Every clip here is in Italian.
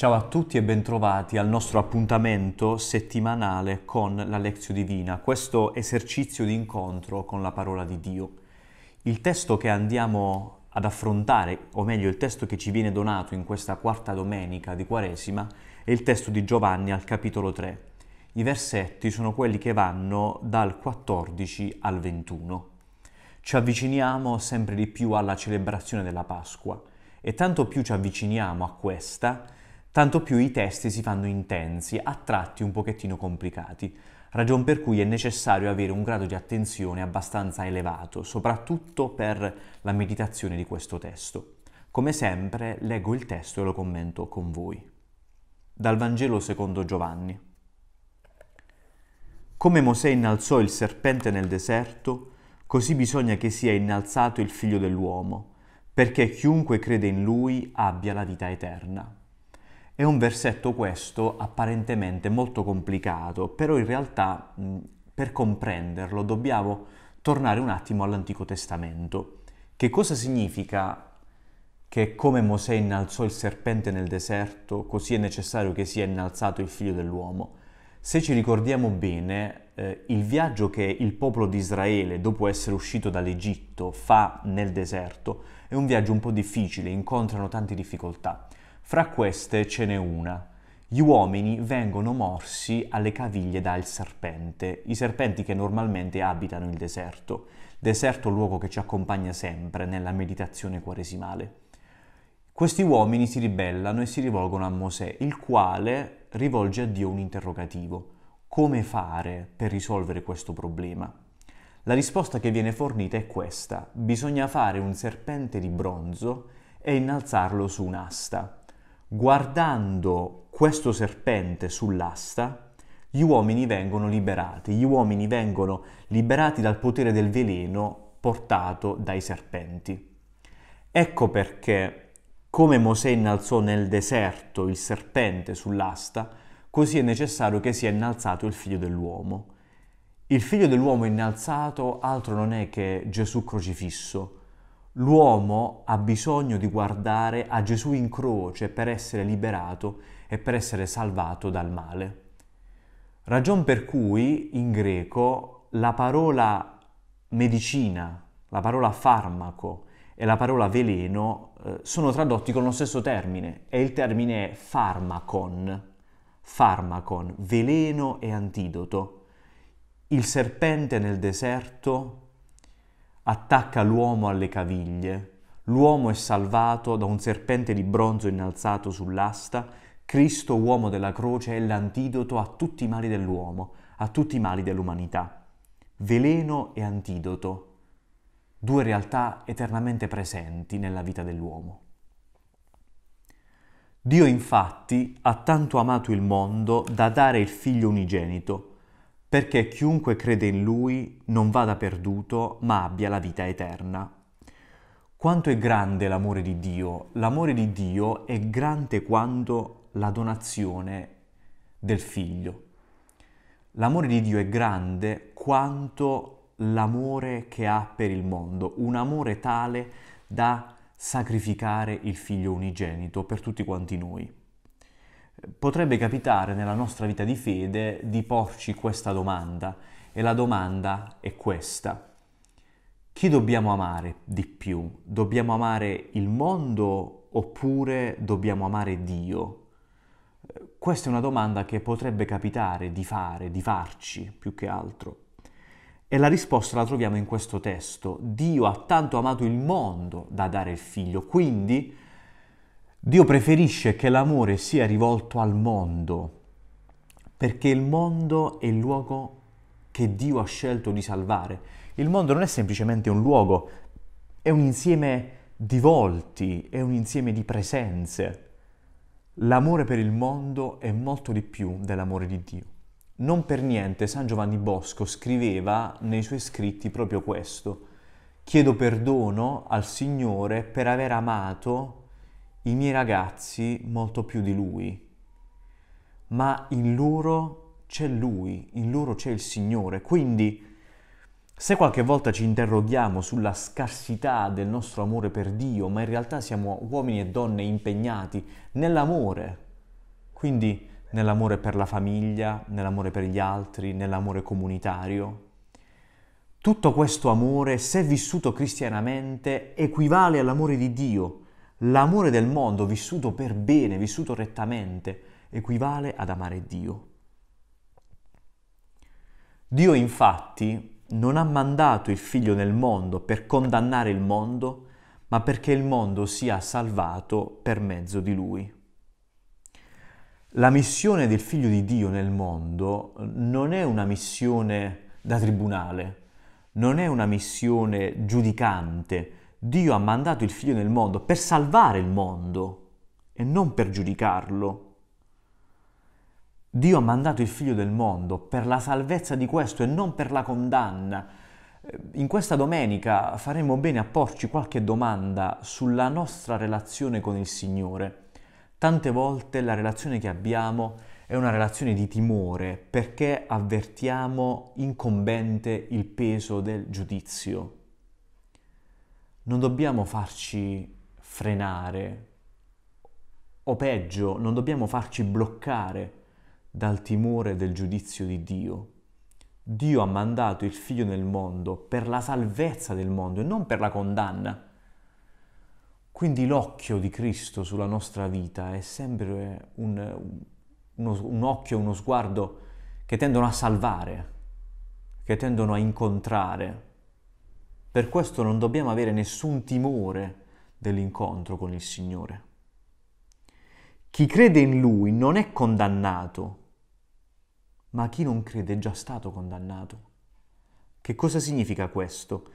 Ciao a tutti e bentrovati al nostro appuntamento settimanale con la Lezio Divina, questo esercizio di incontro con la parola di Dio. Il testo che andiamo ad affrontare, o meglio il testo che ci viene donato in questa quarta domenica di Quaresima, è il testo di Giovanni al capitolo 3. I versetti sono quelli che vanno dal 14 al 21. Ci avviciniamo sempre di più alla celebrazione della Pasqua e tanto più ci avviciniamo a questa, tanto più i testi si fanno intensi, a tratti un pochettino complicati, ragion per cui è necessario avere un grado di attenzione abbastanza elevato, soprattutto per la meditazione di questo testo. Come sempre leggo il testo e lo commento con voi. Dal Vangelo secondo Giovanni. Come Mosè innalzò il serpente nel deserto, così bisogna che sia innalzato il figlio dell'uomo, perché chiunque crede in lui abbia la vita eterna. È un versetto questo apparentemente molto complicato, però in realtà per comprenderlo dobbiamo tornare un attimo all'Antico Testamento. Che cosa significa che come Mosè innalzò il serpente nel deserto, così è necessario che sia innalzato il figlio dell'uomo? Se ci ricordiamo bene, eh, il viaggio che il popolo di Israele, dopo essere uscito dall'Egitto, fa nel deserto è un viaggio un po' difficile, incontrano tante difficoltà. Fra queste ce n'è una. Gli uomini vengono morsi alle caviglie dal serpente, i serpenti che normalmente abitano il deserto, deserto luogo che ci accompagna sempre nella meditazione quaresimale. Questi uomini si ribellano e si rivolgono a Mosè, il quale rivolge a Dio un interrogativo. Come fare per risolvere questo problema? La risposta che viene fornita è questa. Bisogna fare un serpente di bronzo e innalzarlo su un'asta guardando questo serpente sull'asta, gli uomini vengono liberati, gli uomini vengono liberati dal potere del veleno portato dai serpenti. Ecco perché, come Mosè innalzò nel deserto il serpente sull'asta, così è necessario che sia innalzato il figlio dell'uomo. Il figlio dell'uomo innalzato altro non è che Gesù crocifisso, l'uomo ha bisogno di guardare a Gesù in croce per essere liberato e per essere salvato dal male. Ragion per cui in greco la parola medicina, la parola farmaco e la parola veleno eh, sono tradotti con lo stesso termine e il termine è farmacon, farmacon, veleno e antidoto. Il serpente nel deserto attacca l'uomo alle caviglie. L'uomo è salvato da un serpente di bronzo innalzato sull'asta. Cristo, uomo della croce, è l'antidoto a tutti i mali dell'uomo, a tutti i mali dell'umanità. Veleno e antidoto, due realtà eternamente presenti nella vita dell'uomo. Dio infatti ha tanto amato il mondo da dare il figlio unigenito perché chiunque crede in Lui non vada perduto, ma abbia la vita eterna. Quanto è grande l'amore di Dio? L'amore di Dio è grande quanto la donazione del Figlio. L'amore di Dio è grande quanto l'amore che ha per il mondo, un amore tale da sacrificare il Figlio unigenito per tutti quanti noi potrebbe capitare nella nostra vita di fede di porci questa domanda e la domanda è questa. Chi dobbiamo amare di più? Dobbiamo amare il mondo oppure dobbiamo amare Dio? Questa è una domanda che potrebbe capitare di fare, di farci più che altro. E la risposta la troviamo in questo testo. Dio ha tanto amato il mondo da dare il figlio, quindi Dio preferisce che l'amore sia rivolto al mondo, perché il mondo è il luogo che Dio ha scelto di salvare. Il mondo non è semplicemente un luogo, è un insieme di volti, è un insieme di presenze. L'amore per il mondo è molto di più dell'amore di Dio. Non per niente San Giovanni Bosco scriveva nei suoi scritti proprio questo. Chiedo perdono al Signore per aver amato i miei ragazzi molto più di lui, ma in loro c'è lui, in loro c'è il Signore. Quindi, se qualche volta ci interroghiamo sulla scarsità del nostro amore per Dio, ma in realtà siamo uomini e donne impegnati nell'amore, quindi nell'amore per la famiglia, nell'amore per gli altri, nell'amore comunitario, tutto questo amore, se vissuto cristianamente, equivale all'amore di Dio L'amore del mondo vissuto per bene, vissuto rettamente, equivale ad amare Dio. Dio infatti non ha mandato il figlio nel mondo per condannare il mondo, ma perché il mondo sia salvato per mezzo di lui. La missione del figlio di Dio nel mondo non è una missione da tribunale, non è una missione giudicante, Dio ha mandato il figlio nel mondo per salvare il mondo e non per giudicarlo. Dio ha mandato il figlio del mondo per la salvezza di questo e non per la condanna. In questa domenica faremo bene a porci qualche domanda sulla nostra relazione con il Signore. Tante volte la relazione che abbiamo è una relazione di timore perché avvertiamo incombente il peso del giudizio non dobbiamo farci frenare o peggio, non dobbiamo farci bloccare dal timore del giudizio di Dio. Dio ha mandato il figlio nel mondo per la salvezza del mondo e non per la condanna. Quindi l'occhio di Cristo sulla nostra vita è sempre un, uno, un occhio, uno sguardo che tendono a salvare, che tendono a incontrare, per questo non dobbiamo avere nessun timore dell'incontro con il Signore. Chi crede in Lui non è condannato, ma chi non crede è già stato condannato. Che cosa significa questo?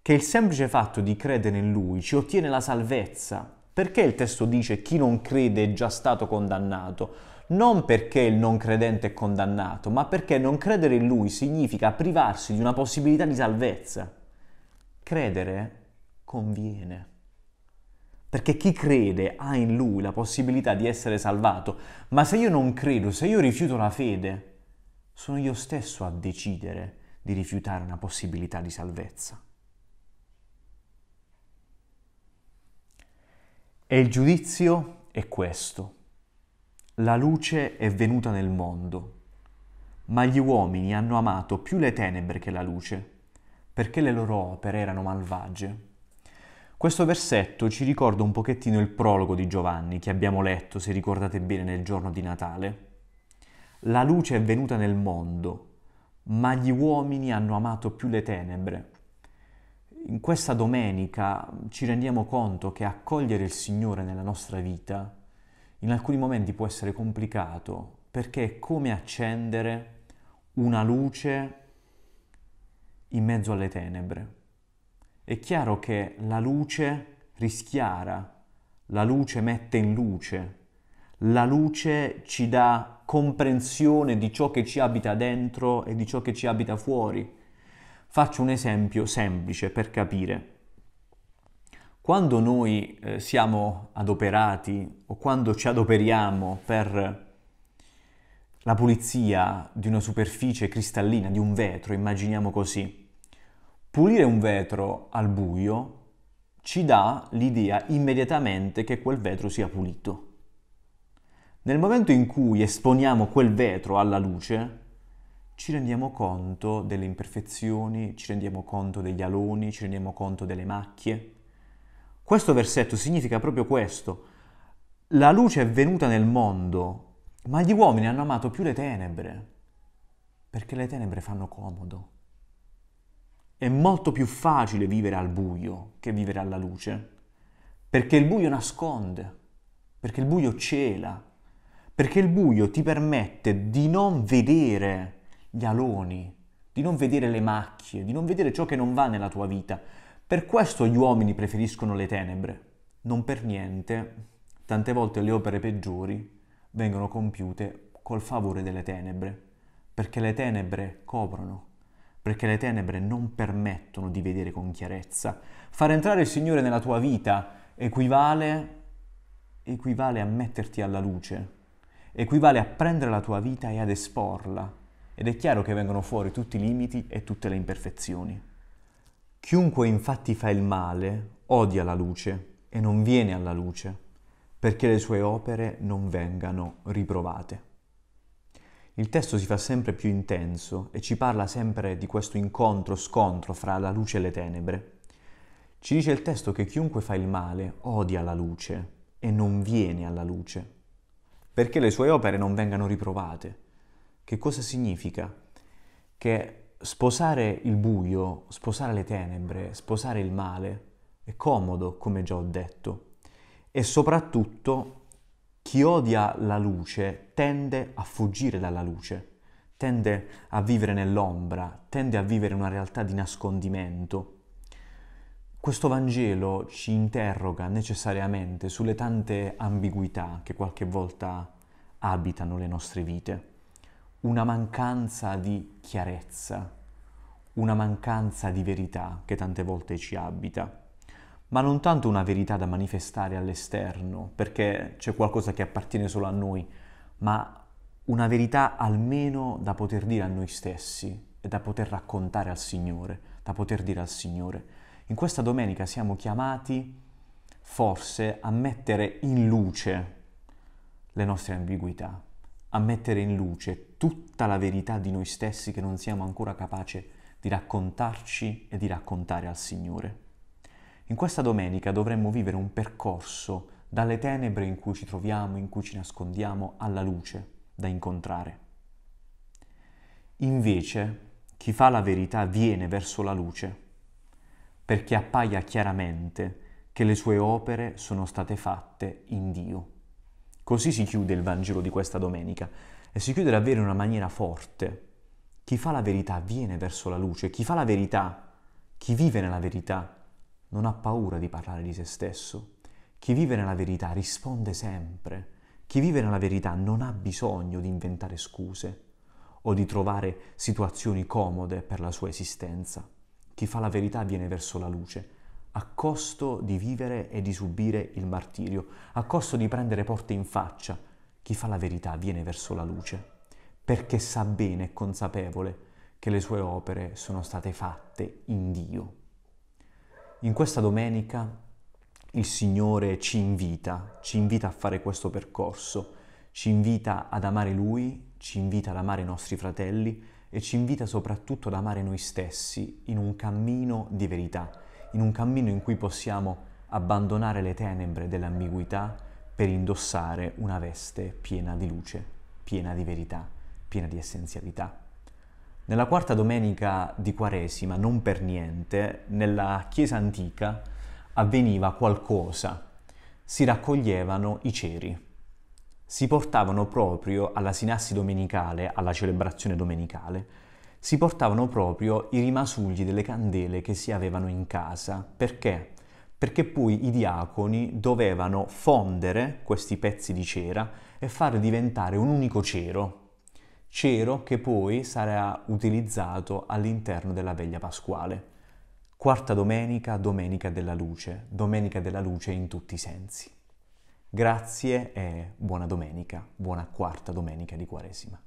Che il semplice fatto di credere in Lui ci ottiene la salvezza. Perché il testo dice chi non crede è già stato condannato? Non perché il non credente è condannato, ma perché non credere in Lui significa privarsi di una possibilità di salvezza. Credere conviene. Perché chi crede ha in lui la possibilità di essere salvato, ma se io non credo, se io rifiuto la fede, sono io stesso a decidere di rifiutare una possibilità di salvezza. E il giudizio è questo. La luce è venuta nel mondo, ma gli uomini hanno amato più le tenebre che la luce perché le loro opere erano malvagie. Questo versetto ci ricorda un pochettino il prologo di Giovanni che abbiamo letto, se ricordate bene, nel giorno di Natale. La luce è venuta nel mondo, ma gli uomini hanno amato più le tenebre. In questa domenica ci rendiamo conto che accogliere il Signore nella nostra vita in alcuni momenti può essere complicato perché è come accendere una luce in mezzo alle tenebre. È chiaro che la luce rischiara, la luce mette in luce, la luce ci dà comprensione di ciò che ci abita dentro e di ciò che ci abita fuori. Faccio un esempio semplice per capire. Quando noi eh, siamo adoperati o quando ci adoperiamo per la pulizia di una superficie cristallina, di un vetro, immaginiamo così. Pulire un vetro al buio ci dà l'idea immediatamente che quel vetro sia pulito. Nel momento in cui esponiamo quel vetro alla luce, ci rendiamo conto delle imperfezioni, ci rendiamo conto degli aloni, ci rendiamo conto delle macchie. Questo versetto significa proprio questo. La luce è venuta nel mondo ma gli uomini hanno amato più le tenebre, perché le tenebre fanno comodo. È molto più facile vivere al buio che vivere alla luce, perché il buio nasconde, perché il buio cela, perché il buio ti permette di non vedere gli aloni, di non vedere le macchie, di non vedere ciò che non va nella tua vita. Per questo gli uomini preferiscono le tenebre. Non per niente, tante volte le opere peggiori vengono compiute col favore delle tenebre, perché le tenebre coprono, perché le tenebre non permettono di vedere con chiarezza. Far entrare il Signore nella tua vita equivale, equivale a metterti alla luce, equivale a prendere la tua vita e ad esporla. Ed è chiaro che vengono fuori tutti i limiti e tutte le imperfezioni. Chiunque infatti fa il male odia la luce e non viene alla luce perché le sue opere non vengano riprovate. Il testo si fa sempre più intenso e ci parla sempre di questo incontro-scontro fra la luce e le tenebre. Ci dice il testo che chiunque fa il male odia la luce e non viene alla luce, perché le sue opere non vengano riprovate. Che cosa significa? Che sposare il buio, sposare le tenebre, sposare il male è comodo, come già ho detto, e soprattutto chi odia la luce tende a fuggire dalla luce, tende a vivere nell'ombra, tende a vivere una realtà di nascondimento. Questo Vangelo ci interroga necessariamente sulle tante ambiguità che qualche volta abitano le nostre vite, una mancanza di chiarezza, una mancanza di verità che tante volte ci abita ma non tanto una verità da manifestare all'esterno, perché c'è qualcosa che appartiene solo a noi, ma una verità almeno da poter dire a noi stessi e da poter raccontare al Signore, da poter dire al Signore. In questa domenica siamo chiamati forse a mettere in luce le nostre ambiguità, a mettere in luce tutta la verità di noi stessi che non siamo ancora capaci di raccontarci e di raccontare al Signore. In questa domenica dovremmo vivere un percorso dalle tenebre in cui ci troviamo, in cui ci nascondiamo, alla luce da incontrare. Invece, chi fa la verità viene verso la luce, perché appaia chiaramente che le sue opere sono state fatte in Dio. Così si chiude il Vangelo di questa domenica e si chiude davvero in una maniera forte. Chi fa la verità viene verso la luce, chi fa la verità, chi vive nella verità, non ha paura di parlare di se stesso. Chi vive nella verità risponde sempre. Chi vive nella verità non ha bisogno di inventare scuse o di trovare situazioni comode per la sua esistenza. Chi fa la verità viene verso la luce, a costo di vivere e di subire il martirio, a costo di prendere porte in faccia. Chi fa la verità viene verso la luce, perché sa bene e consapevole che le sue opere sono state fatte in Dio. In questa domenica il Signore ci invita, ci invita a fare questo percorso, ci invita ad amare Lui, ci invita ad amare i nostri fratelli e ci invita soprattutto ad amare noi stessi in un cammino di verità, in un cammino in cui possiamo abbandonare le tenebre dell'ambiguità per indossare una veste piena di luce, piena di verità, piena di essenzialità. Nella quarta domenica di Quaresima, non per niente, nella chiesa antica avveniva qualcosa. Si raccoglievano i ceri. Si portavano proprio alla sinassi domenicale, alla celebrazione domenicale, si portavano proprio i rimasugli delle candele che si avevano in casa. Perché? Perché poi i diaconi dovevano fondere questi pezzi di cera e far diventare un unico cero, cero che poi sarà utilizzato all'interno della veglia pasquale. Quarta domenica, domenica della luce, domenica della luce in tutti i sensi. Grazie e buona domenica, buona quarta domenica di Quaresima.